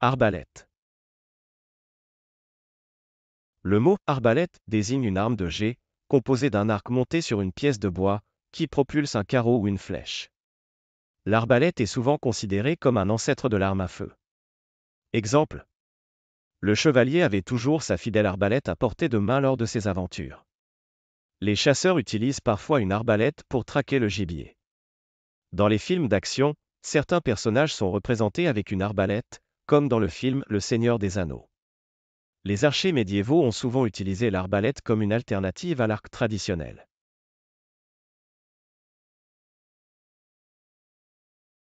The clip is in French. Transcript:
Arbalète. Le mot arbalète désigne une arme de jet, composée d'un arc monté sur une pièce de bois, qui propulse un carreau ou une flèche. L'arbalète est souvent considérée comme un ancêtre de l'arme à feu. Exemple. Le chevalier avait toujours sa fidèle arbalète à portée de main lors de ses aventures. Les chasseurs utilisent parfois une arbalète pour traquer le gibier. Dans les films d'action, certains personnages sont représentés avec une arbalète, comme dans le film Le Seigneur des Anneaux. Les archers médiévaux ont souvent utilisé l'arbalète comme une alternative à l'arc traditionnel.